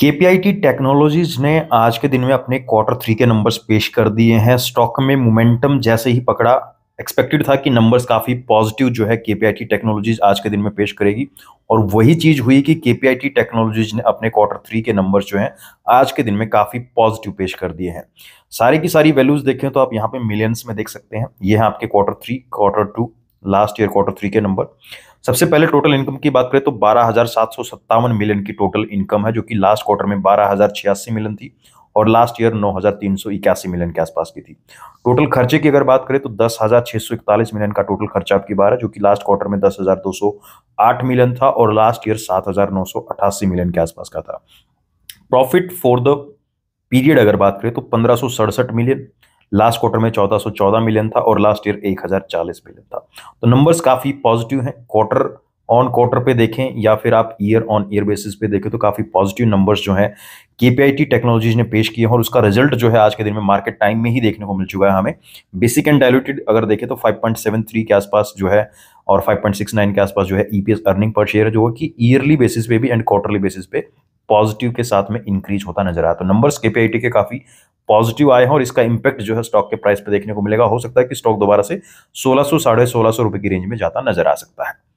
KPIT technologies ने आज के दिन में अपने क्वार्टर थ्री के नंबर्स पेश कर दिए हैं स्टॉक में मोमेंटम जैसे ही पकड़ा एक्सपेक्टेड था कि नंबर्स काफ़ी पॉजिटिव जो है केपीआईटी टेक्नोलॉजीज आज के दिन में पेश करेगी और वही चीज़ हुई कि केपीआईटी टेक्नोलॉजीज ने अपने क्वार्टर थ्री के नंबर्स जो हैं आज के दिन में काफ़ी पॉजिटिव पेश कर दिए हैं सारी की सारी वैल्यूज़ देखें तो आप यहाँ पे मिलियंस में देख सकते हैं ये है आपके quarter three quarter two last year quarter three के नंबर सबसे पहले टोटल इनकम की बात करें तो बारह हजार सात सौ सत्तावन मिलियन की टोटल इनकम है जो कि लास्ट क्वार्टर में बारह हजार छियासी मिलियन थी और लास्ट ईयर नौ हजार तीन सौ इक्यासी मिलियन के आसपास की थी टोटल खर्चे की अगर बात करें तो दस हजार छह सौ इकतालीस मिलियन का टोटल खर्चा आपकी बार है जो कि लास्ट क्वार्टर में दस हजार दो सौ आठ मिलियन था और लास्ट ईयर सात हजार नौ सौ अठासी मिलियन के आसपास का था प्रॉफिट फॉर द पीरियड अगर बात करें तो पंद्रह सड़सठ मिलियन लास्ट क्वार्टर में 1414 मिलियन था और लास्ट ईयर 1040 मिलियन था तो नंबर्स काफ़ी पॉजिटिव हैं क्वार्टर ऑन क्वार्टर पे देखें या फिर आप ईयर ऑन ईयर बेसिस पे देखें तो काफ़ी पॉजिटिव नंबर्स जो है केपीआईटी टेक्नोलॉजीज ने पेश किए हैं और उसका रिजल्ट जो है आज के दिन में मार्केट टाइम में ही देखने को मिल चुका है हमें बेसिक एंड डायलूटेड अगर देखें तो 5.73 के आसपास जो है और 5.69 के आसपास जो है ईपीएस अर्निंग पर शेयर जो है कि ईयरली बेसिस पे भी एंड क्वार्टरली बेसिस पे पॉजिटिव के साथ में इंक्रीज होता नजर आया तो नंबर्स केपीआईटी के काफ़ी पॉजिटिव आए हैं और इसका इंपैक्ट जो है स्टॉक के प्राइस पर देखने को मिलेगा हो सकता है कि स्टॉक दोबारा से सोलह सौ साढ़े सोलह सौ रुपए की रेंज में जाता नजर आ सकता है